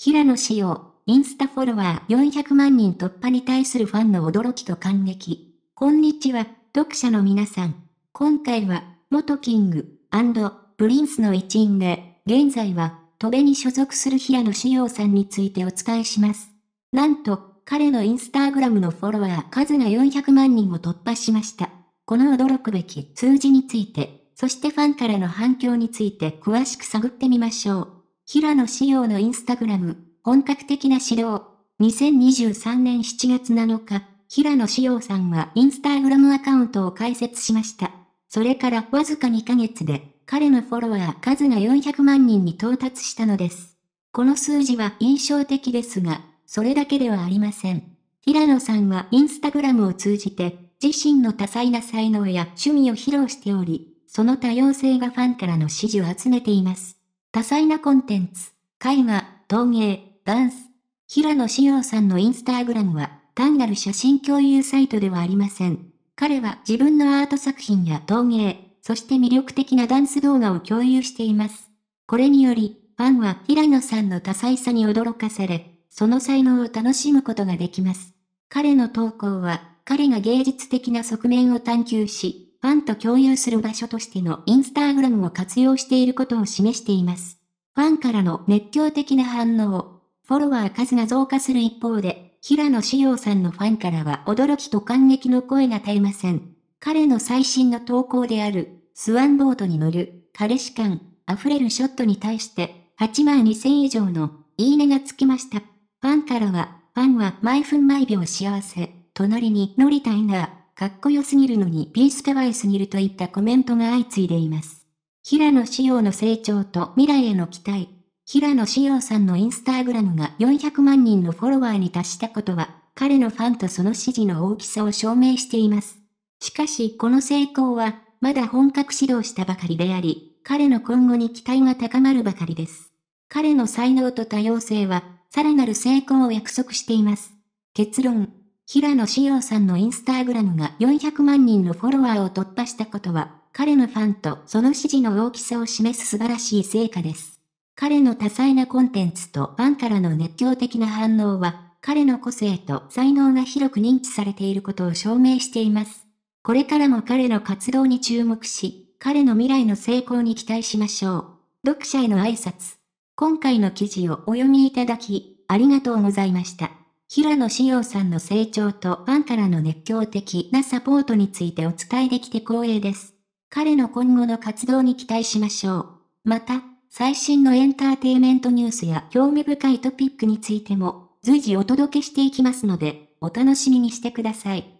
平野紫耀、インスタフォロワー400万人突破に対するファンの驚きと感激。こんにちは、読者の皆さん。今回は、元キングプリンスの一員で、現在は、戸部に所属する平野紫耀さんについてお伝えします。なんと、彼のインスタグラムのフォロワー数が400万人を突破しました。この驚くべき数字について、そしてファンからの反響について詳しく探ってみましょう。平野紫耀のインスタグラム、本格的な指導。2023年7月7日、平野紫耀さんはインスタグラムアカウントを開設しました。それからわずか2ヶ月で、彼のフォロワー数が400万人に到達したのです。この数字は印象的ですが、それだけではありません。平野さんはインスタグラムを通じて、自身の多彩な才能や趣味を披露しており、その多様性がファンからの支持を集めています。多彩なコンテンツ、絵画、陶芸、ダンス。平野紫耀さんのインスタグラムは、単なる写真共有サイトではありません。彼は自分のアート作品や陶芸、そして魅力的なダンス動画を共有しています。これにより、ファンは平野さんの多彩さに驚かされ、その才能を楽しむことができます。彼の投稿は、彼が芸術的な側面を探求し、ファンと共有する場所としてのインスタグラムを活用していることを示しています。ファンからの熱狂的な反応、フォロワー数が増加する一方で、平野紫耀さんのファンからは驚きと感激の声が絶えません。彼の最新の投稿である、スワンボートに乗る、彼氏感、溢れるショットに対して、8万2000以上の、いいねがつきました。ファンからは、ファンは毎分毎秒幸せ、隣に乗りたいな、かっこよすぎるのにピースかわいすぎるといったコメントが相次いでいます。平野紫耀の成長と未来への期待。平野紫耀さんのインスタグラムが400万人のフォロワーに達したことは、彼のファンとその支持の大きさを証明しています。しかしこの成功は、まだ本格始動したばかりであり、彼の今後に期待が高まるばかりです。彼の才能と多様性は、さらなる成功を約束しています。結論。平野紫耀さんのインスタグラムが400万人のフォロワーを突破したことは、彼のファンとその支持の大きさを示す素晴らしい成果です。彼の多彩なコンテンツとファンからの熱狂的な反応は、彼の個性と才能が広く認知されていることを証明しています。これからも彼の活動に注目し、彼の未来の成功に期待しましょう。読者への挨拶。今回の記事をお読みいただき、ありがとうございました。平野紫耀さんの成長とファンからの熱狂的なサポートについてお伝えできて光栄です。彼の今後の活動に期待しましょう。また、最新のエンターテイメントニュースや興味深いトピックについても随時お届けしていきますので、お楽しみにしてください。